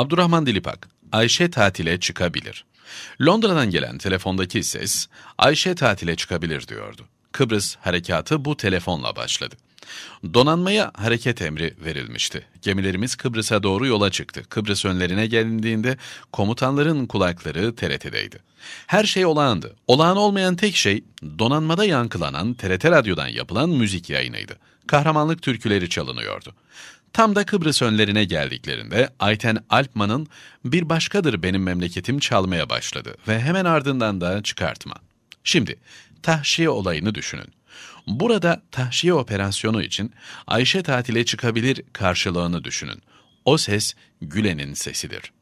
Abdurrahman Dilipak, Ayşe tatile çıkabilir. Londra'dan gelen telefondaki ses, Ayşe tatile çıkabilir diyordu. Kıbrıs harekatı bu telefonla başladı. Donanmaya hareket emri verilmişti. Gemilerimiz Kıbrıs'a doğru yola çıktı. Kıbrıs önlerine gelindiğinde komutanların kulakları TRT'deydi. Her şey olağandı. Olağan olmayan tek şey donanmada yankılanan TRT radyodan yapılan müzik yayınıydı. Kahramanlık türküleri çalınıyordu. Tam da Kıbrıs önlerine geldiklerinde Ayten Alpman'ın Bir Başkadır Benim Memleketim çalmaya başladı ve hemen ardından da çıkartma. Şimdi tahşiye olayını düşünün. Burada tahşiye operasyonu için Ayşe tatile çıkabilir karşılığını düşünün. O ses Gülen'in sesidir.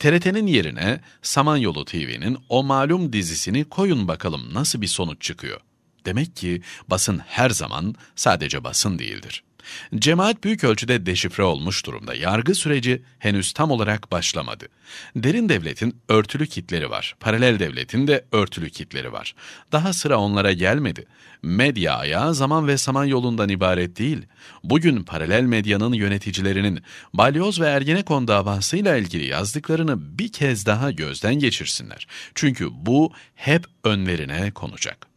TRT'nin yerine Samanyolu TV'nin o malum dizisini koyun bakalım nasıl bir sonuç çıkıyor. Demek ki basın her zaman sadece basın değildir. Cemaat büyük ölçüde deşifre olmuş durumda. Yargı süreci henüz tam olarak başlamadı. Derin devletin örtülü kitleri var. Paralel devletin de örtülü kitleri var. Daha sıra onlara gelmedi. Medya ayağı zaman ve saman yolundan ibaret değil. Bugün paralel medyanın yöneticilerinin Balyoz ve Ergenekon davasıyla ilgili yazdıklarını bir kez daha gözden geçirsinler. Çünkü bu hep önlerine konacak.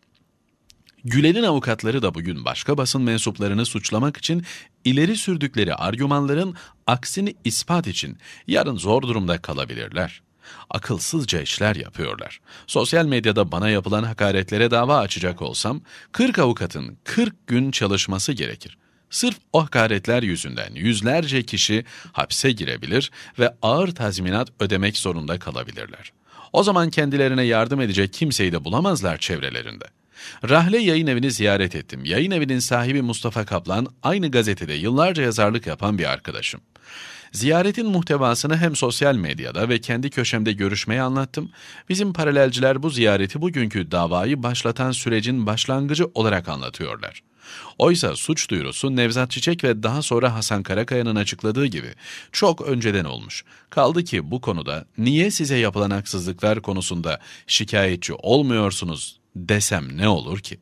Gülen'in avukatları da bugün başka basın mensuplarını suçlamak için ileri sürdükleri argümanların aksini ispat için yarın zor durumda kalabilirler. Akılsızca işler yapıyorlar. Sosyal medyada bana yapılan hakaretlere dava açacak olsam 40 avukatın 40 gün çalışması gerekir. Sırf o hakaretler yüzünden yüzlerce kişi hapse girebilir ve ağır tazminat ödemek zorunda kalabilirler. O zaman kendilerine yardım edecek kimseyi de bulamazlar çevrelerinde.'' Rahle yayın evini ziyaret ettim. Yayın evinin sahibi Mustafa Kaplan aynı gazetede yıllarca yazarlık yapan bir arkadaşım. Ziyaretin muhtevasını hem sosyal medyada ve kendi köşemde görüşmeye anlattım. Bizim paralelciler bu ziyareti bugünkü davayı başlatan sürecin başlangıcı olarak anlatıyorlar. Oysa suç duyurusu Nevzat Çiçek ve daha sonra Hasan Karakaya'nın açıkladığı gibi çok önceden olmuş. Kaldı ki bu konuda niye size yapılan haksızlıklar konusunda şikayetçi olmuyorsunuz desem ne olur ki?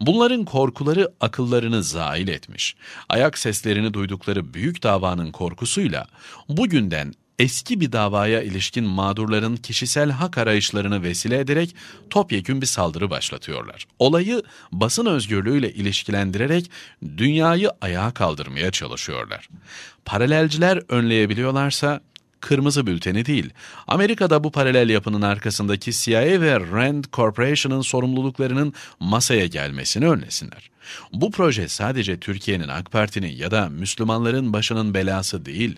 Bunların korkuları akıllarını zail etmiş. Ayak seslerini duydukları büyük davanın korkusuyla bugünden eski bir davaya ilişkin mağdurların kişisel hak arayışlarını vesile ederek topyekün bir saldırı başlatıyorlar. Olayı basın özgürlüğüyle ilişkilendirerek dünyayı ayağa kaldırmaya çalışıyorlar. Paralelciler önleyebiliyorlarsa kırmızı bülteni değil. Amerika'da bu paralel yapının arkasındaki CIA ve Rand Corporation'ın sorumluluklarının masaya gelmesini önlesinler. Bu proje sadece Türkiye'nin AK Parti'nin ya da Müslümanların başının belası değil.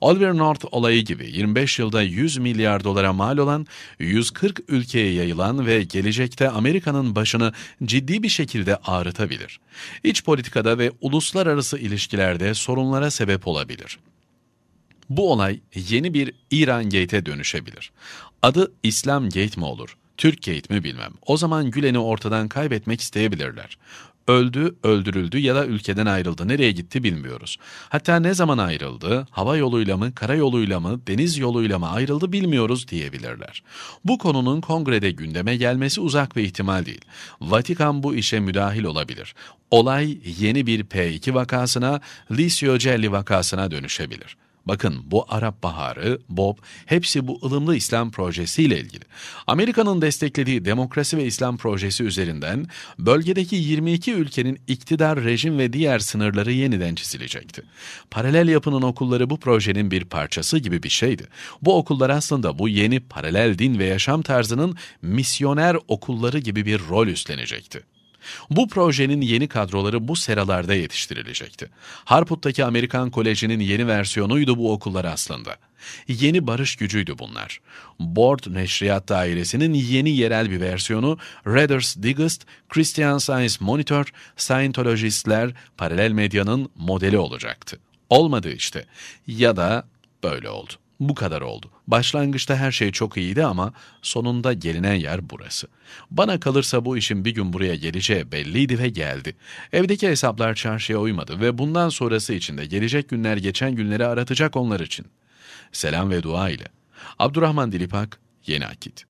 Oliver North olayı gibi 25 yılda 100 milyar dolara mal olan, 140 ülkeye yayılan ve gelecekte Amerika'nın başını ciddi bir şekilde ağrıtabilir. İç politikada ve uluslararası ilişkilerde sorunlara sebep olabilir. Bu olay yeni bir İran Gate'e dönüşebilir. Adı İslam Gate mi olur? Türk Gate mi bilmem. O zaman Gülen'i ortadan kaybetmek isteyebilirler. Öldü, öldürüldü ya da ülkeden ayrıldı. Nereye gitti bilmiyoruz. Hatta ne zaman ayrıldı, hava yoluyla mı, kara yoluyla mı, deniz yoluyla mı ayrıldı bilmiyoruz diyebilirler. Bu konunun kongrede gündeme gelmesi uzak bir ihtimal değil. Vatikan bu işe müdahil olabilir. Olay yeni bir P2 vakasına, Licio Celli vakasına dönüşebilir. Bakın bu Arap Baharı, Bob hepsi bu ılımlı İslam projesiyle ilgili. Amerika'nın desteklediği demokrasi ve İslam projesi üzerinden bölgedeki 22 ülkenin iktidar, rejim ve diğer sınırları yeniden çizilecekti. Paralel yapının okulları bu projenin bir parçası gibi bir şeydi. Bu okullar aslında bu yeni paralel din ve yaşam tarzının misyoner okulları gibi bir rol üstlenecekti. Bu projenin yeni kadroları bu seralarda yetiştirilecekti. Harput'taki Amerikan Koleji'nin yeni versiyonuydu bu okullar aslında. Yeni barış gücüydü bunlar. Board Neşriyat Dairesi'nin yeni yerel bir versiyonu Reader's Digest, Christian Science Monitor, Scientologistler, paralel medyanın modeli olacaktı. Olmadı işte. Ya da böyle oldu bu kadar oldu. Başlangıçta her şey çok iyiydi ama sonunda gelinen yer burası. Bana kalırsa bu işin bir gün buraya geleceği belliydi ve geldi. Evdeki hesaplar çarşıya uymadı ve bundan sonrası içinde gelecek günler geçen günleri aratacak onlar için. Selam ve dua ile. Abdurrahman Dilipak, Yeni Akit.